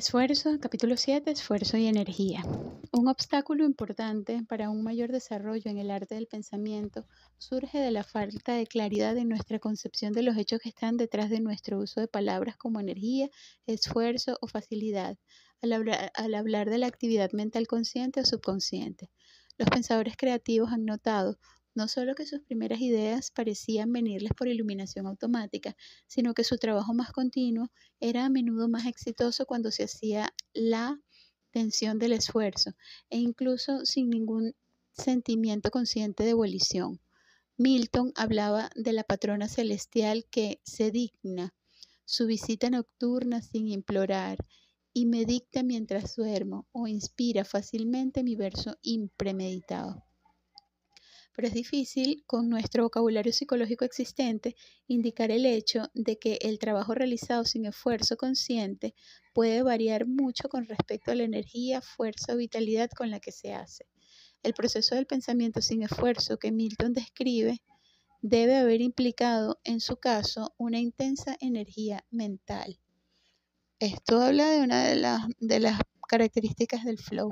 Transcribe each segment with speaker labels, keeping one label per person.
Speaker 1: Esfuerzo, capítulo 7, esfuerzo y energía. Un obstáculo importante para un mayor desarrollo en el arte del pensamiento surge de la falta de claridad en nuestra concepción de los hechos que están detrás de nuestro uso de palabras como energía, esfuerzo o facilidad, al hablar, al hablar de la actividad mental consciente o subconsciente. Los pensadores creativos han notado no solo que sus primeras ideas parecían venirles por iluminación automática, sino que su trabajo más continuo era a menudo más exitoso cuando se hacía la tensión del esfuerzo e incluso sin ningún sentimiento consciente de ebullición. Milton hablaba de la patrona celestial que se digna, su visita nocturna sin implorar, y me dicta mientras duermo o inspira fácilmente mi verso impremeditado pero es difícil con nuestro vocabulario psicológico existente indicar el hecho de que el trabajo realizado sin esfuerzo consciente puede variar mucho con respecto a la energía, fuerza o vitalidad con la que se hace. El proceso del pensamiento sin esfuerzo que Milton describe debe haber implicado, en su caso, una intensa energía mental. Esto habla de una de las, características del flow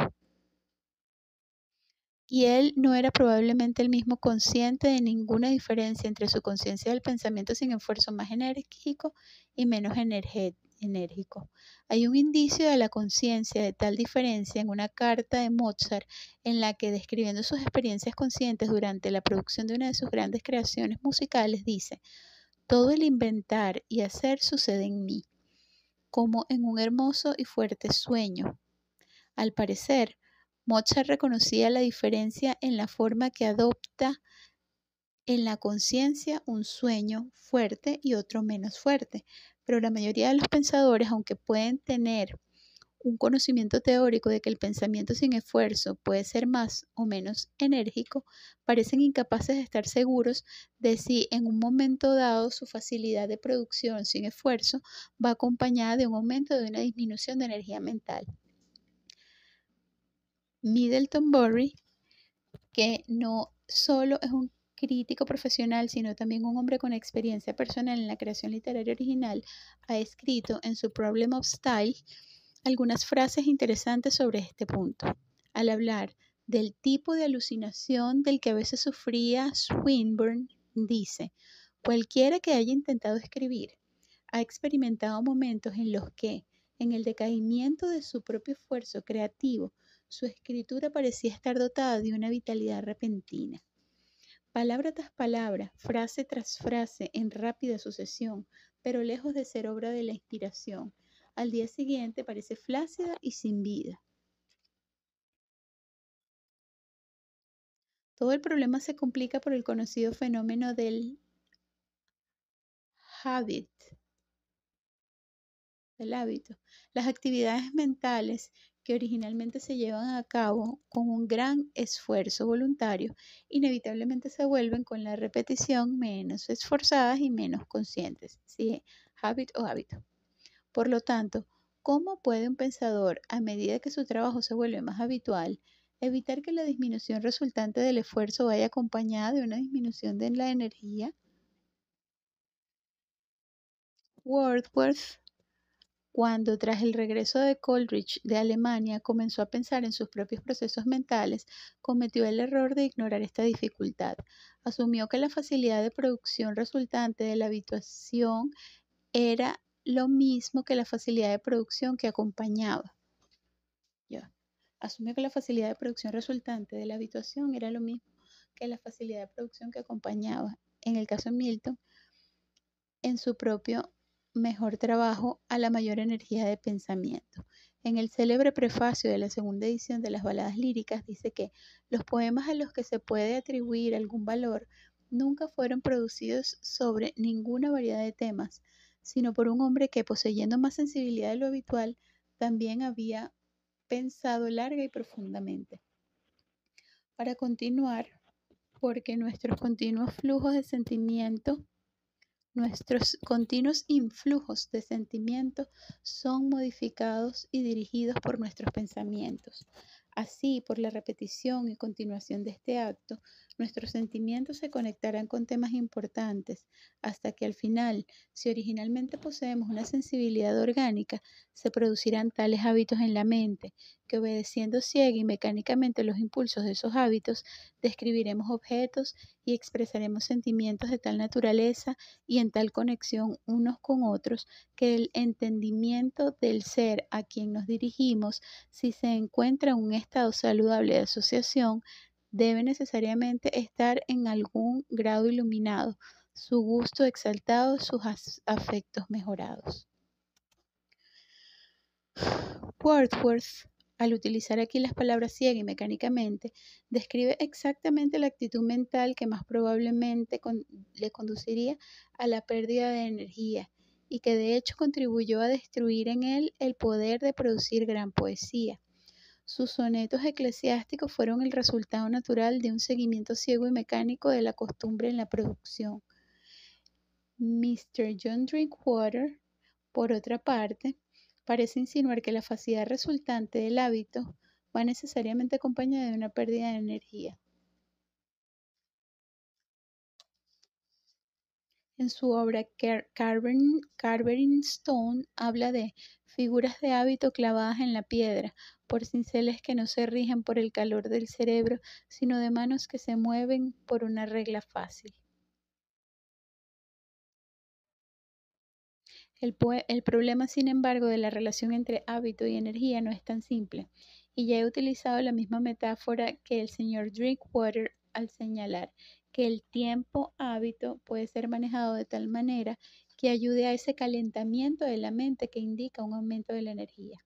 Speaker 1: y él no era probablemente el mismo consciente de ninguna diferencia entre su conciencia del pensamiento sin esfuerzo más enérgico y menos enérgico. Hay un indicio de la conciencia de tal diferencia en una carta de Mozart en la que describiendo sus experiencias conscientes durante la producción de una de sus grandes creaciones musicales dice, todo el inventar y hacer sucede en mí, como en un hermoso y fuerte sueño. Al parecer, Mozart reconocía la diferencia en la forma que adopta en la conciencia un sueño fuerte y otro menos fuerte, pero la mayoría de los pensadores, aunque pueden tener un conocimiento teórico de que el pensamiento sin esfuerzo puede ser más o menos enérgico, parecen incapaces de estar seguros de si en un momento dado su facilidad de producción sin esfuerzo va acompañada de un aumento o de una disminución de energía mental. Middleton-Burry, que no solo es un crítico profesional, sino también un hombre con experiencia personal en la creación literaria original, ha escrito en su Problem of Style algunas frases interesantes sobre este punto. Al hablar del tipo de alucinación del que a veces sufría Swinburne, dice, cualquiera que haya intentado escribir ha experimentado momentos en los que, en el decaimiento de su propio esfuerzo creativo, su escritura parecía estar dotada de una vitalidad repentina. Palabra tras palabra, frase tras frase, en rápida sucesión, pero lejos de ser obra de la inspiración. Al día siguiente parece flácida y sin vida. Todo el problema se complica por el conocido fenómeno del habit, hábito. Las actividades mentales que originalmente se llevan a cabo con un gran esfuerzo voluntario, inevitablemente se vuelven con la repetición menos esforzadas y menos conscientes, ¿sí? hábito o hábito. Por lo tanto, ¿cómo puede un pensador, a medida que su trabajo se vuelve más habitual, evitar que la disminución resultante del esfuerzo vaya acompañada de una disminución de la energía? ¿Wordworth? Cuando tras el regreso de Coleridge de Alemania comenzó a pensar en sus propios procesos mentales, cometió el error de ignorar esta dificultad. Asumió que la facilidad de producción resultante de la habituación era lo mismo que la facilidad de producción que acompañaba. Asumió que la facilidad de producción resultante de la habituación era lo mismo que la facilidad de producción que acompañaba. En el caso de Milton, en su propio mejor trabajo a la mayor energía de pensamiento. En el célebre prefacio de la segunda edición de las baladas líricas dice que los poemas a los que se puede atribuir algún valor nunca fueron producidos sobre ninguna variedad de temas, sino por un hombre que, poseyendo más sensibilidad de lo habitual, también había pensado larga y profundamente. Para continuar, porque nuestros continuos flujos de sentimiento Nuestros continuos influjos de sentimientos son modificados y dirigidos por nuestros pensamientos. Así, por la repetición y continuación de este acto, Nuestros sentimientos se conectarán con temas importantes hasta que al final, si originalmente poseemos una sensibilidad orgánica, se producirán tales hábitos en la mente que obedeciendo ciega y mecánicamente los impulsos de esos hábitos, describiremos objetos y expresaremos sentimientos de tal naturaleza y en tal conexión unos con otros que el entendimiento del ser a quien nos dirigimos, si se encuentra en un estado saludable de asociación, debe necesariamente estar en algún grado iluminado, su gusto exaltado, sus afectos mejorados. Wordsworth, al utilizar aquí las palabras ciega y mecánicamente, describe exactamente la actitud mental que más probablemente le conduciría a la pérdida de energía y que de hecho contribuyó a destruir en él el poder de producir gran poesía. Sus sonetos eclesiásticos fueron el resultado natural de un seguimiento ciego y mecánico de la costumbre en la producción. Mr. John Drinkwater, por otra parte, parece insinuar que la facilidad resultante del hábito va necesariamente acompañada de una pérdida de energía. En su obra Carvering Stone habla de figuras de hábito clavadas en la piedra, por cinceles que no se rigen por el calor del cerebro, sino de manos que se mueven por una regla fácil. El, problema, sin embargo, de la relación entre hábito y energía no es tan simple, y ya he utilizado la misma metáfora que el señor Drinkwater al señalar que el tiempo hábito puede ser manejado de tal manera que ayude a ese calentamiento de la mente que indica un aumento de la energía.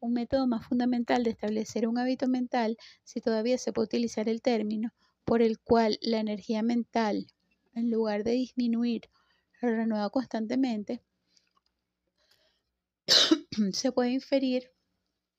Speaker 1: Un método más fundamental de establecer un hábito mental, si todavía se puede utilizar el término, por el cual la energía mental, en lugar de disminuir, se renueva constantemente, se puede inferir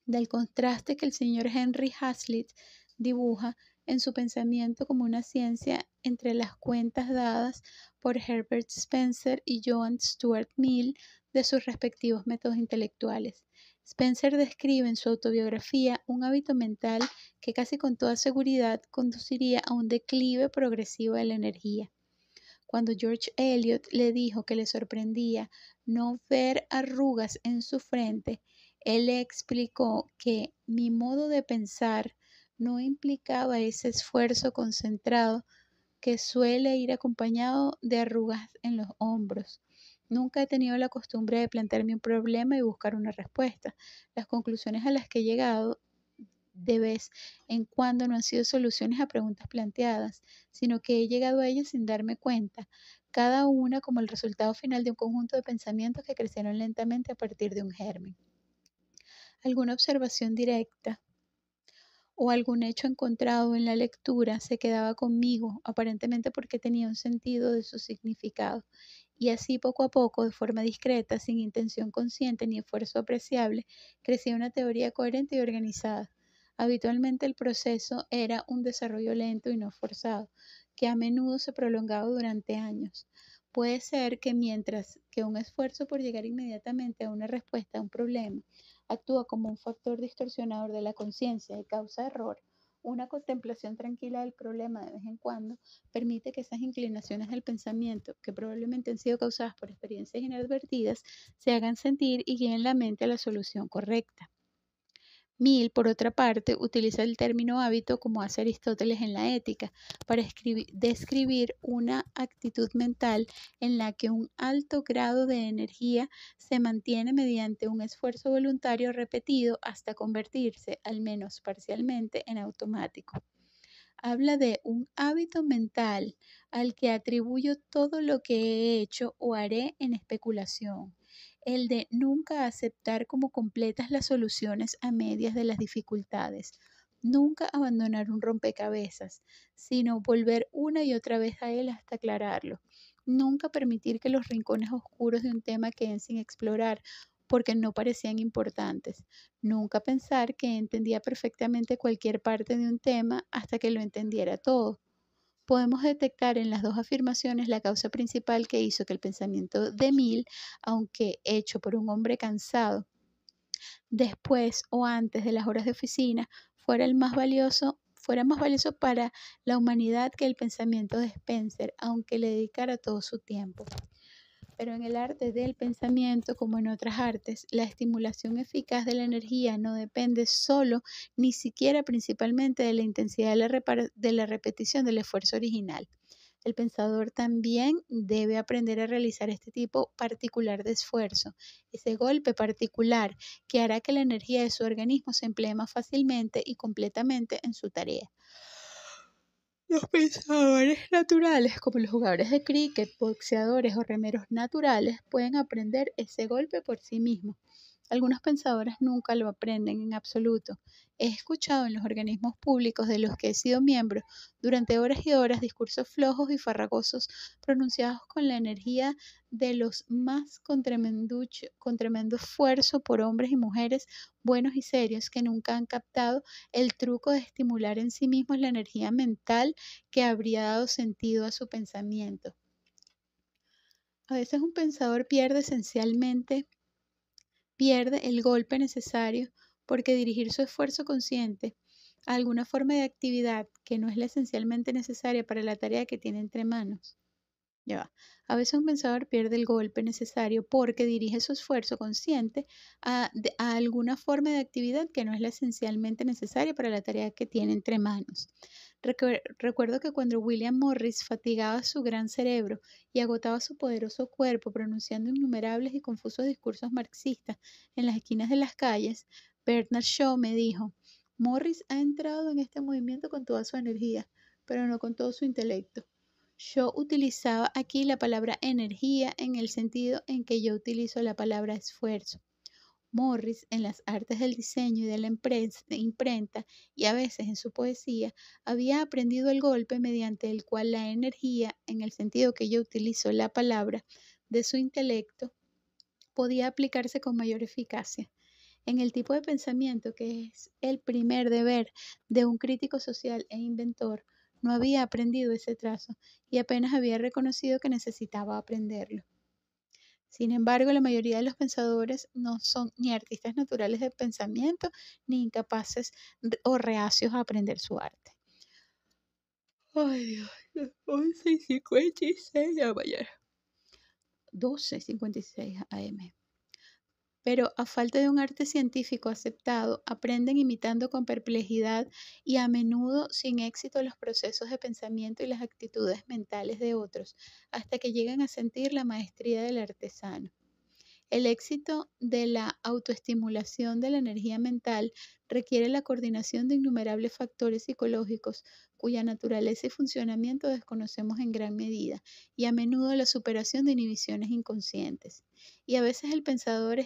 Speaker 1: del contraste que el señor Henry Hazlitt dibuja en su pensamiento como una ciencia entre las cuentas dadas por Herbert Spencer y John Stuart Mill de sus respectivos métodos intelectuales. Spencer describe en su autobiografía un hábito mental que casi con toda seguridad conduciría a un declive progresivo de la energía. Cuando George Eliot le dijo que le sorprendía no ver arrugas en su frente, él le explicó que mi modo de pensar no implicaba ese esfuerzo concentrado que suele ir acompañado de arrugas en los hombros. Nunca he tenido la costumbre de plantearme un problema y buscar una respuesta. Las conclusiones a las que he llegado de vez en cuando no han sido soluciones a preguntas planteadas, sino que he llegado a ellas sin darme cuenta, cada una como el resultado final de un conjunto de pensamientos que crecieron lentamente a partir de un germen. Alguna observación directa o algún hecho encontrado en la lectura se quedaba conmigo, aparentemente porque tenía un sentido de su significado. Y así poco a poco, de forma discreta, sin intención consciente ni esfuerzo apreciable, crecía una teoría coherente y organizada. Habitualmente el proceso era un desarrollo lento y no forzado, que a menudo se prolongaba durante años. Puede ser que mientras que un esfuerzo por llegar inmediatamente a una respuesta a un problema, actúa como un factor distorsionador de la conciencia y causa error, una contemplación tranquila del problema de vez en cuando permite que esas inclinaciones del pensamiento, que probablemente han sido causadas por experiencias inadvertidas, se hagan sentir y guíen la mente a la solución correcta. Mill, por otra parte, utiliza el término hábito como hace Aristóteles en la ética, para describir una actitud mental en la que un alto grado de energía se mantiene mediante un esfuerzo voluntario repetido hasta convertirse, al menos parcialmente, en automático. Habla de un hábito mental al que atribuyo todo lo que he hecho o haré en especulación el de nunca aceptar como completas las soluciones a medias de las dificultades, nunca abandonar un rompecabezas, sino volver una y otra vez a él hasta aclararlo, nunca permitir que los rincones oscuros de un tema queden sin explorar porque no parecían importantes. Nunca pensar que entendía perfectamente cualquier parte de un tema hasta que lo entendiera todo podemos detectar en las dos afirmaciones la causa principal que hizo que el pensamiento de Mill, aunque hecho por un hombre cansado, después o antes de las horas de oficina, fuera el más valioso fuera más valioso para la humanidad que el pensamiento de Spencer, aunque le dedicara todo su tiempo pero en el arte del pensamiento, como en otras artes, la estimulación eficaz de la energía no depende solo, ni siquiera principalmente, de la intensidad de la, repetición del esfuerzo original. El pensador también debe aprender a realizar este tipo particular de esfuerzo, ese golpe particular que hará que la energía de su organismo se emplee más fácilmente y completamente en su tarea. Los pensadores naturales, como los jugadores de cricket, boxeadores o remeros naturales, pueden aprender ese golpe por sí mismos. Algunos pensadores nunca lo aprenden en absoluto. He escuchado en los organismos públicos de los que he sido miembro durante horas y horas discursos flojos y farragosos pronunciados con la energía de los más con tremendo, con tremendo esfuerzo por hombres y mujeres buenos y serios que nunca han captado el truco de estimular en sí mismos la energía mental que habría dado sentido a su pensamiento. A veces un pensador pierde esencialmente pierde el golpe necesario porque dirigir su esfuerzo consciente a alguna forma de actividad que no es la esencialmente necesaria para la tarea que tiene entre manos a veces un pensador pierde el golpe necesario porque dirige su esfuerzo consciente a, a, alguna forma de actividad que no es la esencialmente necesaria para la tarea que tiene entre manos. Recuerdo que cuando William Morris fatigaba su gran cerebro y agotaba su poderoso cuerpo pronunciando innumerables y confusos discursos marxistas en las esquinas de las calles, Bernard Shaw me dijo, Morris ha entrado en este movimiento con toda su energía, pero no con todo su intelecto. Yo utilizaba aquí la palabra energía en el sentido en que yo utilizo la palabra esfuerzo. Morris, en las artes del diseño y de la imprenta, y a veces en su poesía, había aprendido el golpe mediante el cual la energía, en el sentido que yo utilizo la palabra, de su intelecto, podía aplicarse con mayor eficacia. En el tipo de pensamiento que es el primer deber de un crítico social e inventor, no había aprendido ese trazo y apenas había reconocido que necesitaba aprenderlo. Sin embargo, la mayoría de los pensadores no son ni artistas naturales de pensamiento, ni incapaces o reacios a aprender su arte. Ay, Dios, y la AM pero a falta de un arte científico aceptado, aprenden imitando con perplejidad y a menudo sin éxito los procesos de pensamiento y las actitudes mentales de otros, hasta que llegan a sentir la maestría del artesano. El éxito de la autoestimulación de la energía mental requiere la coordinación de innumerables factores psicológicos cuya naturaleza y funcionamiento desconocemos en gran medida y a menudo la superación de inhibiciones inconscientes. Y a veces el pensador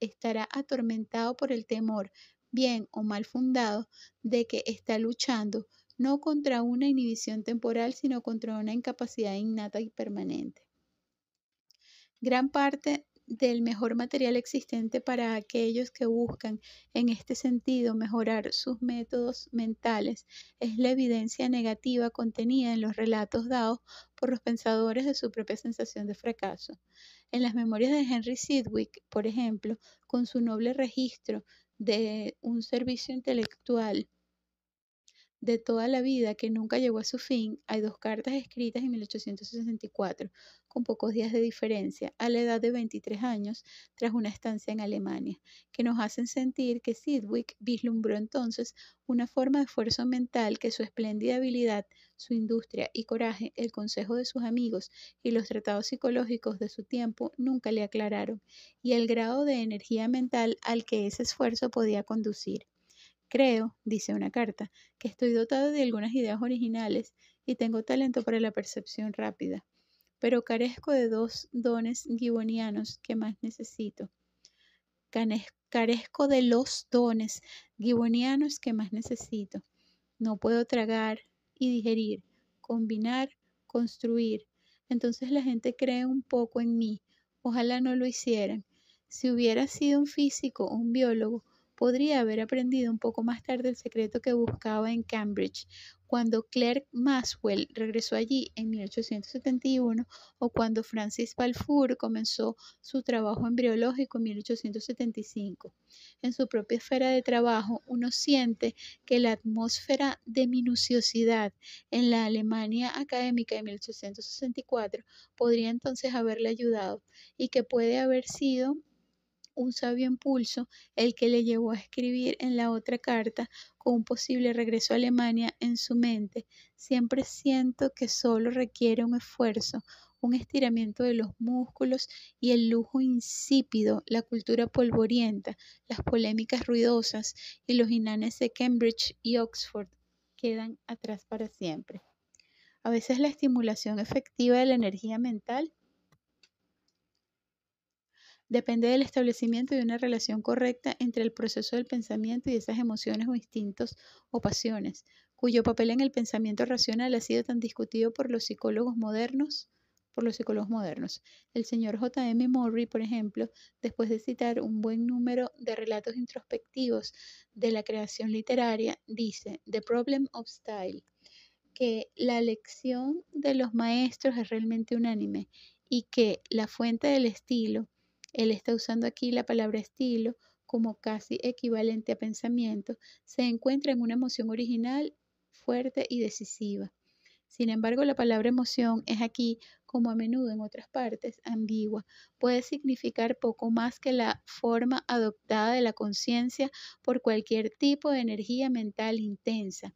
Speaker 1: estará atormentado por el temor, bien o mal fundado, de que está luchando no contra una inhibición temporal, sino contra una incapacidad innata y permanente. Gran parte del mejor material existente para aquellos que buscan en este sentido mejorar sus métodos mentales es la evidencia negativa contenida en los relatos dados por los pensadores de su propia sensación de fracaso. En las memorias de Henry Sidgwick, por ejemplo, con su noble registro de un servicio intelectual de toda la vida que nunca llegó a su fin, hay dos cartas escritas en 1864, con pocos días de diferencia, a la edad de 23 años, tras una estancia en Alemania, que nos hacen sentir que Sidwick vislumbró entonces una forma de esfuerzo mental que su espléndida habilidad, su industria y coraje, el consejo de sus amigos y los tratados psicológicos de su tiempo nunca le aclararon, y el grado de energía mental al que ese esfuerzo podía conducir. Creo, dice una carta, que estoy dotado de algunas ideas originales y tengo talento para la percepción rápida, pero carezco de dos dones gibonianos que más necesito. Carezco de los dones gibonianos que más necesito. No puedo tragar y digerir, combinar, construir. Entonces la gente cree un poco en mí. Ojalá no lo hicieran. Si hubiera sido un físico un biólogo, podría haber aprendido un poco más tarde el secreto que buscaba en Cambridge, cuando Clerk Maxwell regresó allí en 1871 o cuando Francis Balfour comenzó su trabajo embriológico en 1875. En su propia esfera de trabajo, uno siente que la atmósfera de minuciosidad en la Alemania académica de 1864 podría entonces haberle ayudado y que puede haber sido un sabio impulso el que le llevó a escribir en la otra carta con un posible regreso a Alemania en su mente. Siempre siento que solo requiere un esfuerzo, un estiramiento de los músculos y el lujo insípido, la cultura polvorienta, las polémicas ruidosas y los inanes de Cambridge y Oxford quedan atrás para siempre. A veces la estimulación efectiva de la energía mental Depende del establecimiento de una relación correcta entre el proceso del pensamiento y esas emociones o instintos o pasiones, cuyo papel en el pensamiento racional ha sido tan discutido por los psicólogos modernos por los psicólogos modernos. El señor J.M. Murray, por ejemplo, después de citar un buen número de relatos introspectivos de la creación literaria, dice The Problem of Style, que la lección de los maestros es realmente unánime y que la fuente del estilo él está usando aquí la palabra estilo como casi equivalente a pensamiento, se encuentra en una emoción original, fuerte y decisiva. Sin embargo, la palabra emoción es aquí, como a menudo en otras partes, ambigua. Puede significar poco más que la forma adoptada de la conciencia por cualquier tipo de energía mental intensa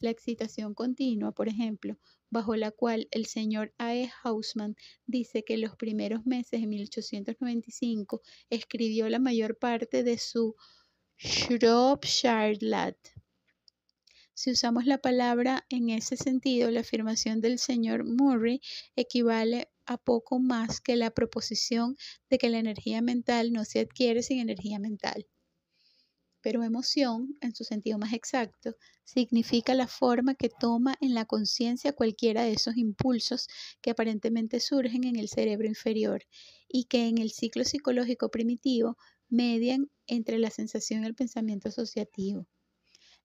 Speaker 1: la excitación continua, por ejemplo, bajo la cual el señor A.E. Hausman dice que en los primeros meses de 1895 escribió la mayor parte de su Shropshire Lad. Si usamos la palabra en ese sentido, la afirmación del señor Murray equivale a poco más que la proposición de que la energía mental no se adquiere sin energía mental pero emoción, en su sentido más exacto, significa la forma que toma en la conciencia cualquiera de esos impulsos que aparentemente surgen en el cerebro inferior y que en el ciclo psicológico primitivo median entre la sensación y el pensamiento asociativo.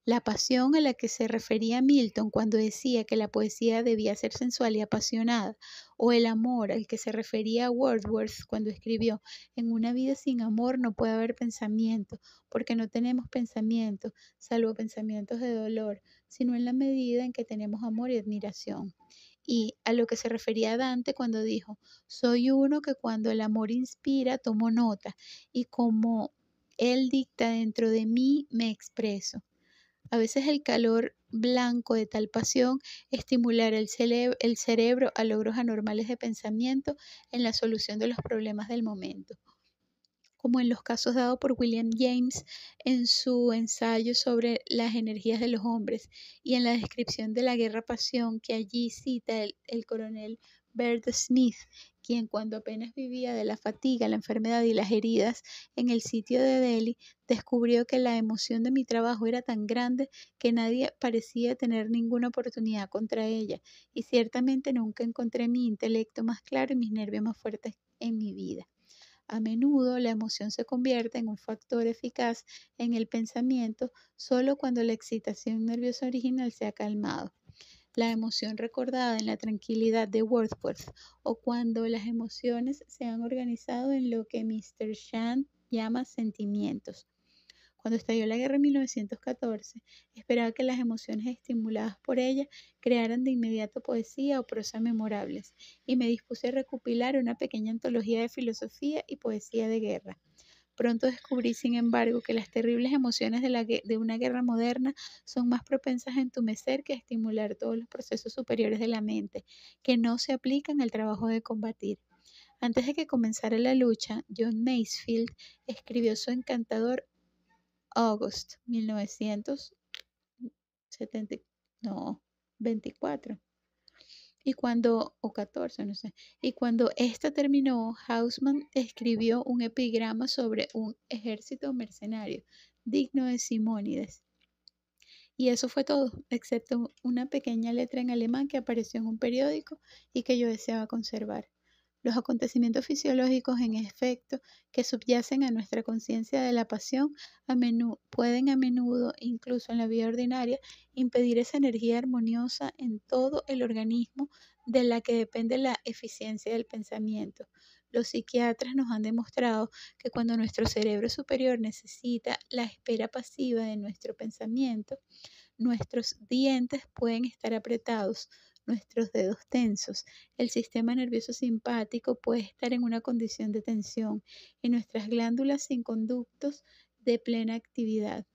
Speaker 1: La pasión a la que se refería Milton cuando decía que la poesía debía ser sensual y apasionada, o el amor al que se refería Wordsworth cuando escribió, en una vida sin amor no puede haber pensamiento, porque no tenemos pensamiento, salvo pensamientos de dolor, sino en la medida en que tenemos amor y admiración. Y a lo que se refería Dante cuando dijo, soy uno que cuando el amor inspira tomo nota, y como él dicta dentro de mí me expreso. A veces el calor blanco de tal pasión, estimular el, cerebro a logros anormales de pensamiento en la solución de los problemas del momento como en los casos dados por William James en su ensayo sobre las energías de los hombres y en la descripción de la guerra pasión que allí cita el, el coronel Bert Smith quien cuando apenas vivía de la fatiga, la enfermedad y las heridas en el sitio de Delhi, descubrió que la emoción de mi trabajo era tan grande que nadie parecía tener ninguna oportunidad contra ella, y ciertamente nunca encontré mi intelecto más claro y mis nervios más fuertes en mi vida. A menudo la emoción se convierte en un factor eficaz en el pensamiento solo cuando la excitación nerviosa original se ha calmado. La emoción recordada en la tranquilidad de Wordsworth o cuando las emociones se han organizado en lo que Mr. Shand llama sentimientos. Cuando estalló la guerra en 1914, esperaba que las emociones estimuladas por ella crearan de inmediato poesía o prosa memorables, y me dispuse a recopilar una pequeña antología de filosofía y poesía de guerra. Pronto descubrí, sin embargo, que las terribles emociones de, la, una guerra moderna son más propensas a entumecer que a estimular todos los procesos superiores de la mente, que no se aplican al trabajo de combatir. Antes de que comenzara la lucha, John Maysfield escribió su encantador August 1970, no, 24 y cuando, o 14, no sé, y cuando esta terminó, Hausmann escribió un epigrama sobre un ejército mercenario digno de Simónides. Y eso fue todo, excepto una pequeña letra en alemán que apareció en un periódico y que yo deseaba conservar los acontecimientos fisiológicos en efecto que subyacen a nuestra conciencia de la pasión pueden a menudo, incluso en la vida ordinaria, impedir esa energía armoniosa en todo el organismo de la que depende la eficiencia del pensamiento. Los psiquiatras nos han demostrado que cuando nuestro cerebro superior necesita la espera pasiva de nuestro pensamiento, nuestros dientes pueden estar apretados, nuestros dedos tensos. El sistema nervioso simpático puede estar en una condición de tensión y nuestras glándulas sin conductos de plena actividad.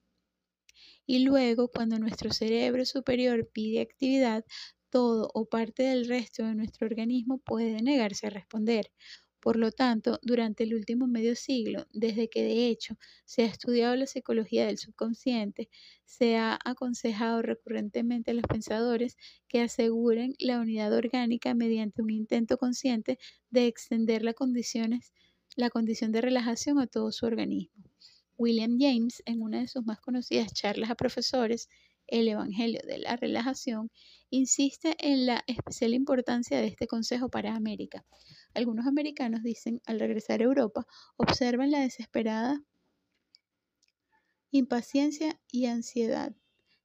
Speaker 1: Y luego, cuando nuestro cerebro superior pide actividad, todo o parte del resto de nuestro organismo puede negarse a responder. Por lo tanto, durante el último medio siglo, desde que de hecho se ha estudiado la psicología del subconsciente, se ha aconsejado recurrentemente a los pensadores que aseguren la unidad orgánica mediante un intento consciente de extender condiciones, la condición de relajación a todo su organismo. William James, en una de sus más conocidas charlas a profesores, el Evangelio de la Relajación, insiste en la especial importancia de este consejo para América. Algunos americanos dicen al regresar a Europa, observan la desesperada impaciencia y ansiedad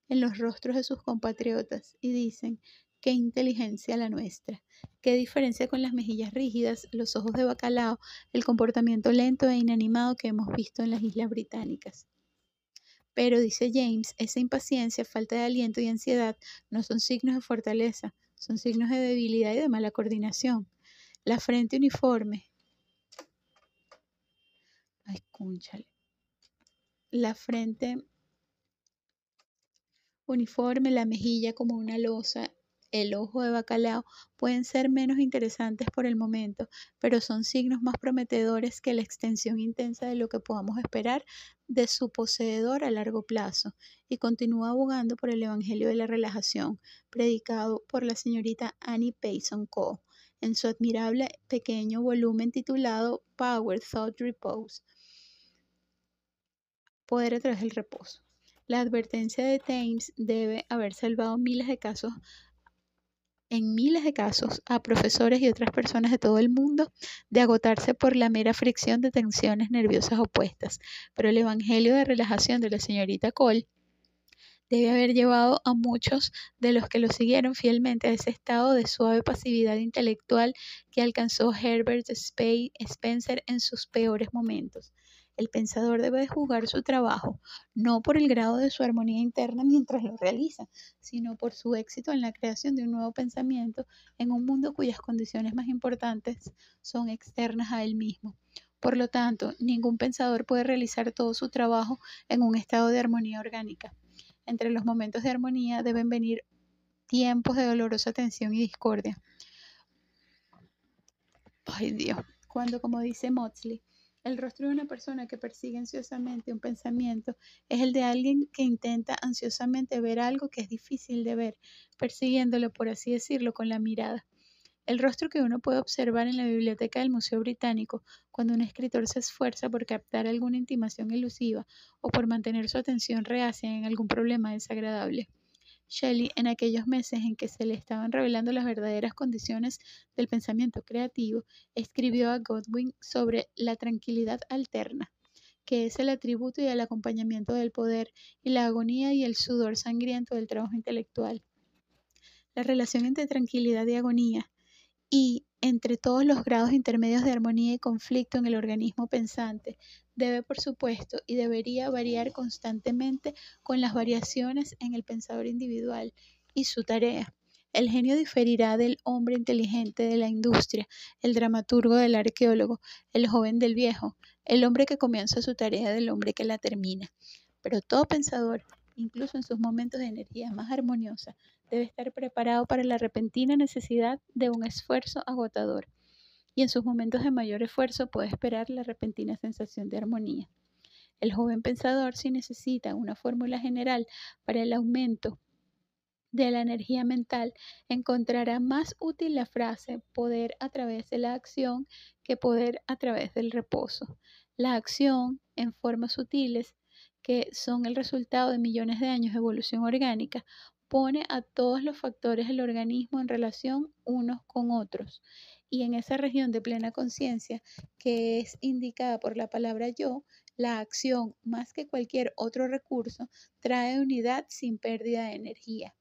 Speaker 1: en los rostros de sus compatriotas y dicen, qué inteligencia la nuestra, qué diferencia con las mejillas rígidas, los ojos de bacalao, el comportamiento lento e inanimado que hemos visto en las islas británicas. Pero, dice James, esa impaciencia, falta de aliento y ansiedad no son signos de fortaleza, son signos de debilidad y de mala coordinación. La frente uniforme. La frente uniforme, la mejilla como una losa, el ojo de bacalao pueden ser menos interesantes por el momento, pero son signos más prometedores que la extensión intensa de lo que podamos esperar de su poseedor a largo plazo. Y continúa abogando por el Evangelio de la Relajación, predicado por la señorita Annie Payson Co en su admirable pequeño volumen titulado Power Thought Repose. Poder a través del reposo. La advertencia de Thames debe haber salvado miles de casos en miles de casos a profesores y otras personas de todo el mundo de agotarse por la mera fricción de tensiones nerviosas opuestas. Pero el Evangelio de relajación de la señorita Cole debe haber llevado a muchos de los que lo siguieron fielmente a ese estado de suave pasividad intelectual que alcanzó Herbert Spencer en sus peores momentos. El pensador debe jugar su trabajo, no por el grado de su armonía interna mientras lo realiza, sino por su éxito en la creación de un nuevo pensamiento en un mundo cuyas condiciones más importantes son externas a él mismo. Por lo tanto, ningún pensador puede realizar todo su trabajo en un estado de armonía orgánica. Entre los momentos de armonía deben venir tiempos de dolorosa tensión y discordia. Ay Dios, cuando como dice Motley, el rostro de una persona que persigue ansiosamente un pensamiento es el de alguien que intenta ansiosamente ver algo que es difícil de ver, persiguiéndolo, por así decirlo, con la mirada. El rostro que uno puede observar en la biblioteca del Museo Británico cuando un escritor se esfuerza por captar alguna intimación ilusiva o por mantener su atención reacia en algún problema desagradable. Shelley, en aquellos meses en que se le estaban revelando las verdaderas condiciones del pensamiento creativo, escribió a Godwin sobre la tranquilidad alterna, que es el atributo y el acompañamiento del poder y la agonía y el sudor sangriento del trabajo intelectual. La relación entre tranquilidad y agonía, y entre todos los grados intermedios de armonía y conflicto en el organismo pensante. Debe, por supuesto, y debería variar constantemente con las variaciones en el pensador individual y su tarea. El genio diferirá del hombre inteligente de la industria, el dramaturgo del arqueólogo, el joven del viejo, el hombre que comienza su tarea del hombre que la termina. Pero todo pensador incluso en sus momentos de energía más armoniosa, debe estar preparado para la repentina necesidad de un esfuerzo agotador y en sus momentos de mayor esfuerzo puede esperar la repentina sensación de armonía. El joven pensador si necesita una fórmula general para el aumento de la energía mental, encontrará más útil la frase poder a través de la acción que poder a través del reposo. La acción, en formas sutiles, que son el resultado de millones de años de evolución orgánica, pone a todos los factores del organismo en relación unos con otros. Y en esa región de plena conciencia, que es indicada por la palabra yo, la acción, más que cualquier otro recurso, trae unidad sin pérdida de energía.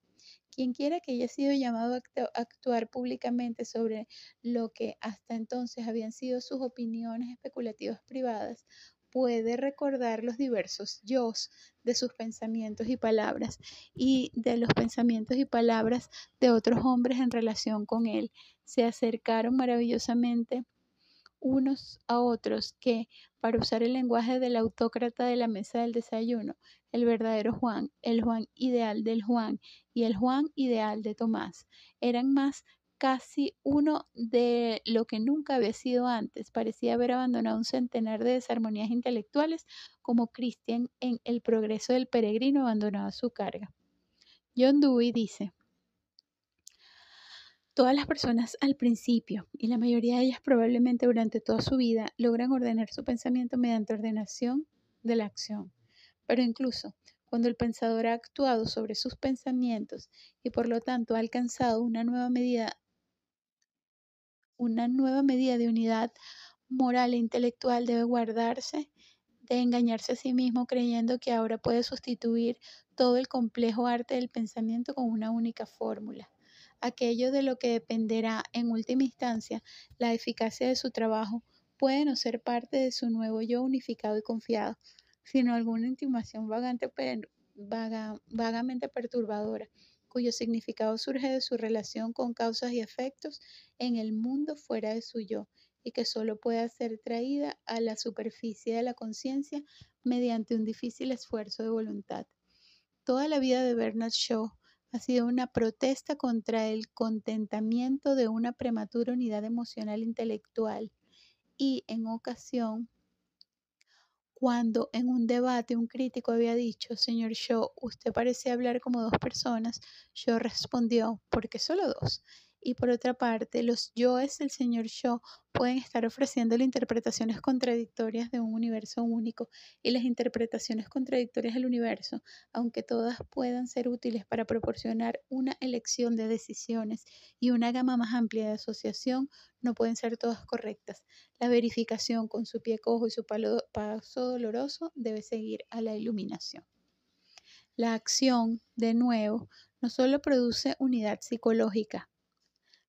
Speaker 1: Quien quiera que haya sido llamado a actuar públicamente sobre lo que hasta entonces habían sido sus opiniones especulativas privadas, puede recordar los diversos yos de sus pensamientos y palabras y de los pensamientos y palabras de otros hombres en relación con él. Se acercaron maravillosamente unos a otros que, para usar el lenguaje del autócrata de la mesa del desayuno, el verdadero Juan, el Juan ideal del Juan y el Juan ideal de Tomás, eran más casi uno de lo que nunca había sido antes. Parecía haber abandonado un centenar de desarmonías intelectuales como Christian en El progreso del peregrino abandonaba su carga. John Dewey dice, Todas las personas al principio, y la mayoría de ellas probablemente durante toda su vida, logran ordenar su pensamiento mediante ordenación de la acción. Pero incluso cuando el pensador ha actuado sobre sus pensamientos y por lo tanto ha alcanzado una nueva medida una nueva medida de unidad moral e intelectual debe guardarse de engañarse a sí mismo creyendo que ahora puede sustituir todo el complejo arte del pensamiento con una única fórmula. Aquello de lo que dependerá en última instancia la eficacia de su trabajo puede no ser parte de su nuevo yo unificado y confiado, sino alguna intimación vagamente perturbadora cuyo significado surge de su relación con causas y efectos en el mundo fuera de su yo y que solo puede ser traída a la superficie de la conciencia mediante un difícil esfuerzo de voluntad. Toda la vida de Bernard Shaw ha sido una protesta contra el contentamiento de una prematura unidad emocional intelectual y en ocasión cuando en un debate un crítico había dicho, señor Shaw, usted parece hablar como dos personas, yo respondió, porque solo dos y por otra parte los yoes del señor yo pueden estar ofreciendo interpretaciones contradictorias de un universo único y las interpretaciones contradictorias del universo, aunque todas puedan ser útiles para proporcionar una elección de decisiones y una gama más amplia de asociación, no pueden ser todas correctas. La verificación con su pie cojo y su paso doloroso debe seguir a la iluminación. La acción, de nuevo, no solo produce unidad psicológica,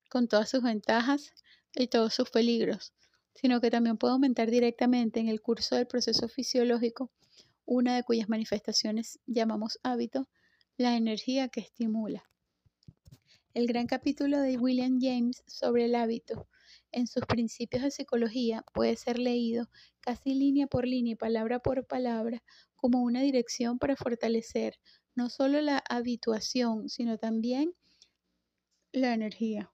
Speaker 1: con todas sus ventajas y todos sus peligros, sino que también puede aumentar directamente en el curso del proceso fisiológico, una de cuyas manifestaciones llamamos hábito, la energía que estimula. El gran capítulo de William James sobre el hábito en sus principios de psicología puede ser leído casi línea por línea y palabra por palabra como una dirección para fortalecer no solo la habituación, sino también la energía.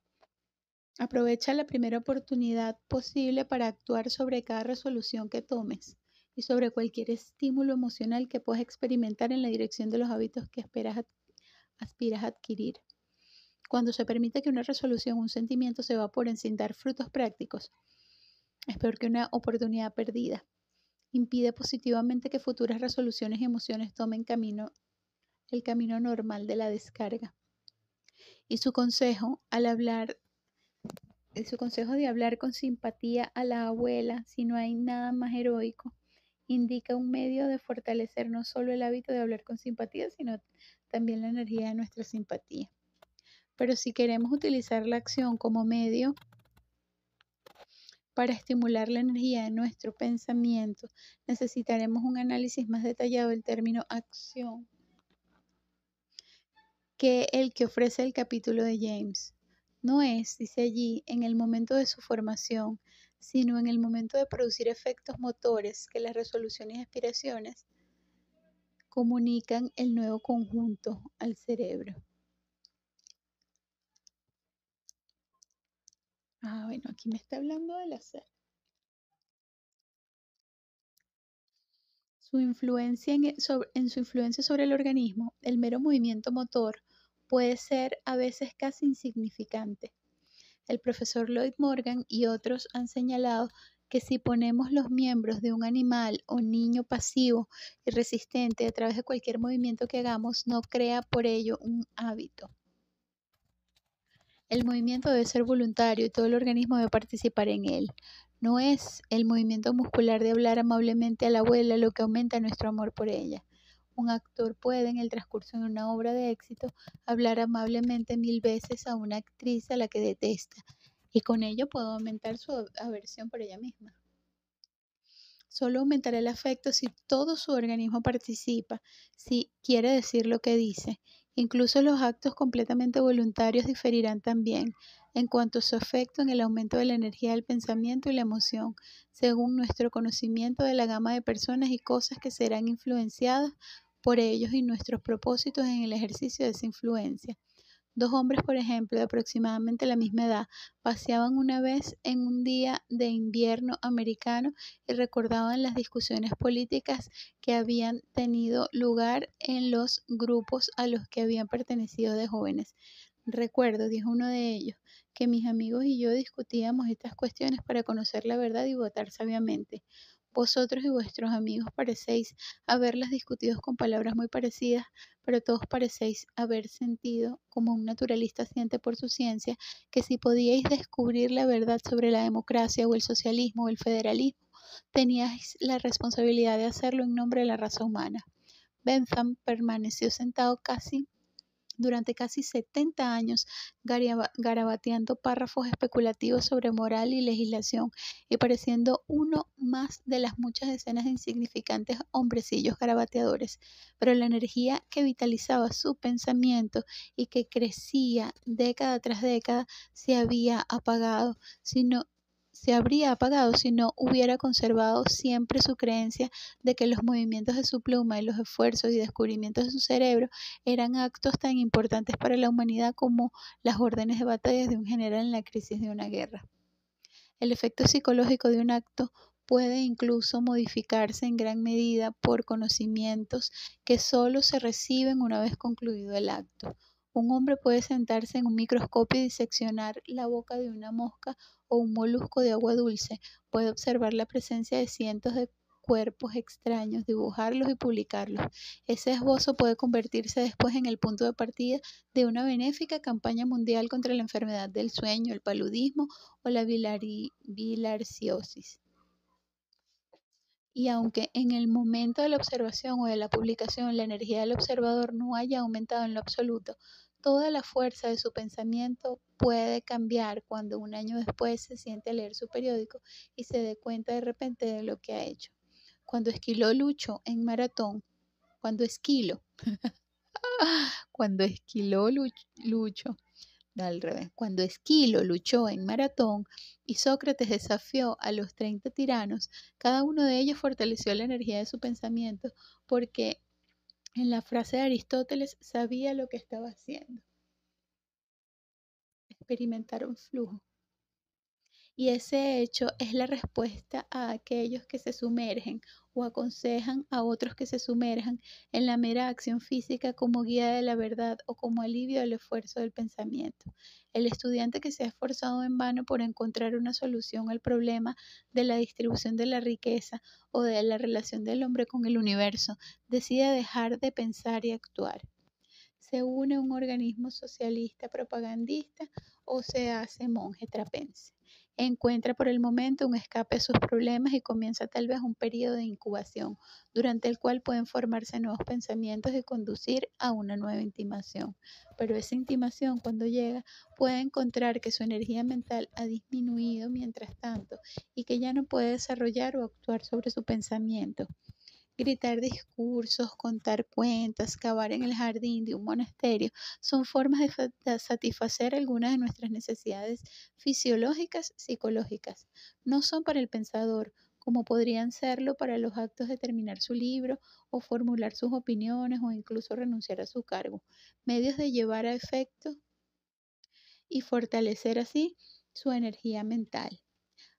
Speaker 1: Aprovecha la primera oportunidad posible para actuar sobre cada resolución que tomes y sobre cualquier estímulo emocional que puedas experimentar en la dirección de los hábitos que esperas aspiras a adquirir. Cuando se permite que una resolución, un sentimiento se va sin dar frutos prácticos, es peor que una oportunidad perdida. Impide positivamente que futuras resoluciones y emociones tomen camino, el camino normal de la descarga. Y su consejo al hablar su consejo de hablar con simpatía a la abuela, si no hay nada más heroico, indica un medio de fortalecer no solo el hábito de hablar con simpatía, sino también la energía de nuestra simpatía. Pero si queremos utilizar la acción como medio para estimular la energía de nuestro pensamiento, necesitaremos un análisis más detallado del término acción que el que ofrece el capítulo de James. No es, dice allí, en el momento de su formación, sino en el momento de producir efectos motores que las resoluciones y aspiraciones comunican el nuevo conjunto al cerebro. Ah, bueno, aquí me está hablando del hacer. Su influencia en e, su influencia sobre el organismo, el mero movimiento motor puede ser a veces casi insignificante. El profesor Lloyd Morgan y otros han señalado que si ponemos los miembros de un animal o niño pasivo y resistente a través de cualquier movimiento que hagamos, no crea por ello un hábito. El movimiento debe ser voluntario y todo el organismo debe participar en él. No es el movimiento muscular de hablar amablemente a la abuela lo que aumenta nuestro amor por ella. Un actor puede, en el transcurso de una obra de éxito, hablar amablemente mil veces a una actriz a la que detesta y con ello puede aumentar su aversión por ella misma. Solo aumentará el afecto si todo su organismo participa, si quiere decir lo que dice. Incluso los actos completamente voluntarios diferirán también en cuanto a su efecto en el aumento de la energía del pensamiento y la emoción, según nuestro conocimiento de la gama de personas y cosas que serán influenciadas por ellos y nuestros propósitos en el ejercicio de esa influencia. Dos hombres, por ejemplo, de aproximadamente la misma edad, paseaban una vez en un día de invierno americano y recordaban las discusiones políticas que habían tenido lugar en los grupos a los que habían pertenecido de jóvenes. Recuerdo, dijo uno de ellos, que mis amigos y yo discutíamos estas cuestiones para conocer la verdad y votar sabiamente. Vosotros y vuestros amigos parecéis haberlas discutido con palabras muy parecidas, pero todos parecéis haber sentido, como un naturalista siente por su ciencia, que si podíais descubrir la verdad sobre la democracia o el socialismo o el federalismo, teníais la responsabilidad de hacerlo en nombre de la raza humana. Bentham permaneció sentado casi durante casi 70 años garabateando párrafos especulativos sobre moral y legislación y pareciendo uno más de las muchas decenas de insignificantes hombrecillos garabateadores. Pero la energía que vitalizaba su pensamiento y que crecía década tras década se había apagado, sino se habría apagado si no hubiera conservado siempre su creencia de que los movimientos de su pluma y los esfuerzos y descubrimientos de su cerebro eran actos tan importantes para la humanidad como las órdenes de batallas de un general en la crisis de una guerra. El efecto psicológico de un acto puede incluso modificarse en gran medida por conocimientos que solo se reciben una vez concluido el acto un hombre puede sentarse en un microscopio y diseccionar la boca de una mosca o un molusco de agua dulce. Puede observar la presencia de cientos de cuerpos extraños, dibujarlos y publicarlos. Ese esbozo puede convertirse después en el punto de partida de una benéfica campaña mundial contra la enfermedad del sueño, el paludismo o la bilarciosis y aunque en el momento de la observación o de la publicación la energía del observador no haya aumentado en lo absoluto, toda la fuerza de su pensamiento puede cambiar cuando un año después se siente a leer su periódico y se dé cuenta de repente de lo que ha hecho. Cuando esquiló Lucho en maratón, cuando esquilo, cuando esquiló Lucho al revés. Cuando Esquilo luchó en maratón y Sócrates desafió a los 30 tiranos, cada uno de ellos fortaleció la energía de su pensamiento porque en la frase de Aristóteles sabía lo que estaba haciendo. Experimentaron flujo y ese hecho es la respuesta a aquellos que se sumergen o aconsejan a otros que se sumerjan en la mera acción física como guía de la verdad o como alivio del esfuerzo del pensamiento. El estudiante que se ha esforzado en vano por encontrar una solución al problema de la distribución de la riqueza o de la relación del hombre con el universo decide dejar de pensar y actuar se une a un organismo socialista propagandista o se hace monje trapense encuentra por el momento un escape a sus problemas y comienza tal vez un periodo de incubación, durante el cual pueden formarse nuevos pensamientos y conducir a una nueva intimación. Pero esa intimación cuando llega puede encontrar que su energía mental ha disminuido mientras tanto y que ya no puede desarrollar o actuar sobre su pensamiento. Gritar discursos, contar cuentas, cavar en el jardín de un monasterio son formas de satisfacer algunas de nuestras necesidades fisiológicas, psicológicas. No son para el pensador, como podrían serlo para los actos de terminar su libro o formular sus opiniones o incluso renunciar a su cargo. Medios de llevar a efecto y fortalecer así su energía mental.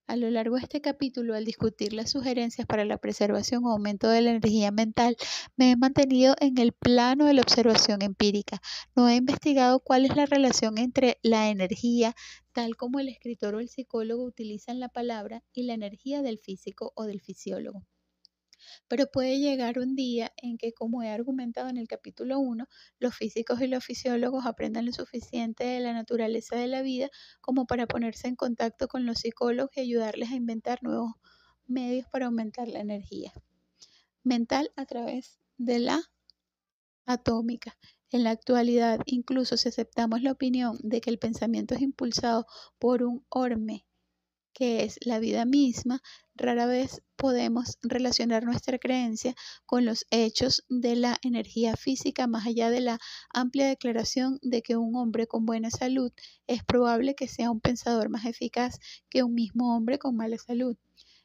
Speaker 1: A lo largo de este capítulo, al discutir las sugerencias para la preservación o aumento de la energía mental, me he mantenido en el plano de la observación empírica. No he investigado cuál es la relación entre la energía, tal como el escritor o el psicólogo utilizan la palabra, y la energía del físico o del fisiólogo pero puede llegar un día en que, como he argumentado en el capítulo 1, los físicos y los fisiólogos aprendan lo suficiente de la naturaleza de la vida como para ponerse en contacto con los psicólogos y ayudarles a inventar nuevos medios para aumentar la energía mental a través de la atómica. En la actualidad, incluso si aceptamos la opinión de que el pensamiento es impulsado por un orme que es la vida misma, rara vez podemos relacionar nuestra creencia con los hechos de la energía física, más allá de la amplia declaración de que un hombre con buena salud es probable que sea un pensador más eficaz que un mismo hombre con mala salud.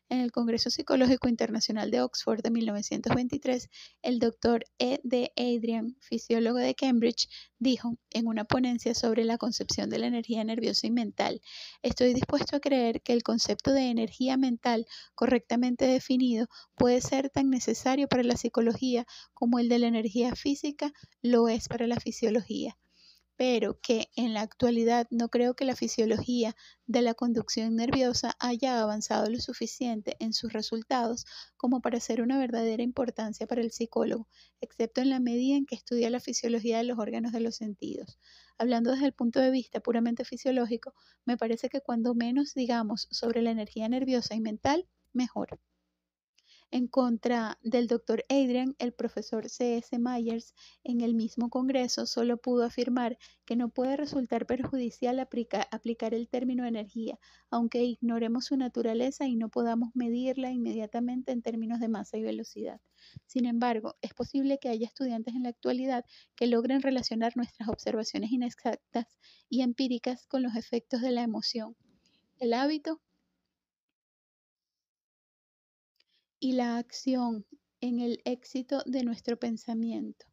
Speaker 1: En el Congreso Psicológico Internacional de Oxford de 1923, el doctor E. D. Adrian, fisiólogo de Cambridge, dijo en una ponencia sobre la concepción de la energía nerviosa y mental, estoy dispuesto a creer que el concepto de energía mental correctamente definido puede ser tan necesario para la psicología como el de la energía física lo es para la fisiología pero que en la actualidad no creo que la fisiología de la conducción nerviosa haya avanzado lo suficiente en sus resultados como para ser una verdadera importancia para el psicólogo, excepto en la medida en que estudia la fisiología de los órganos de los sentidos. Hablando desde el punto de vista puramente fisiológico, me parece que cuando menos digamos sobre la energía nerviosa y mental, mejor en contra del doctor Adrian, el profesor C.S. Myers en el mismo Congreso solo pudo afirmar que no puede resultar perjudicial aplicar el término energía, aunque ignoremos su naturaleza y no podamos medirla inmediatamente en términos de masa y velocidad. Sin embargo, es posible que haya estudiantes en la actualidad que logren relacionar nuestras observaciones inexactas y empíricas con los efectos de la emoción, el hábito y la acción en el éxito de nuestro pensamiento.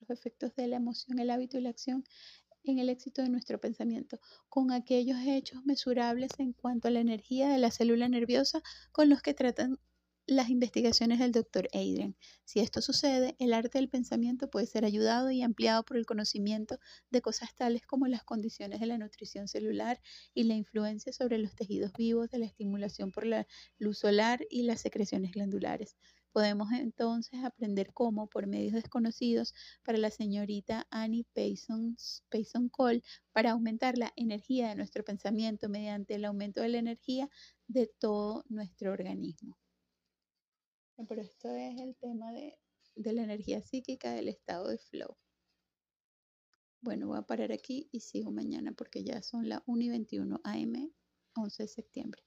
Speaker 1: Los efectos de la emoción, el hábito y la acción en el éxito de nuestro pensamiento, con aquellos hechos mesurables en cuanto a la energía de la célula nerviosa con los que tratan las investigaciones del doctor Adrian. Si esto sucede, el arte del pensamiento puede ser ayudado y ampliado por el conocimiento de cosas tales como las condiciones de la nutrición celular y la influencia sobre los tejidos vivos de la estimulación por la luz solar y las secreciones glandulares. Podemos entonces aprender cómo, por medios desconocidos, para la señorita Annie Payson, Payson Cole, para aumentar la energía de nuestro pensamiento mediante el aumento de la energía de todo nuestro organismo. Pero esto es el tema de, la energía psíquica del estado de flow. Bueno, voy a parar aquí y sigo mañana porque ya son las 1 y 21 AM, 11 de septiembre.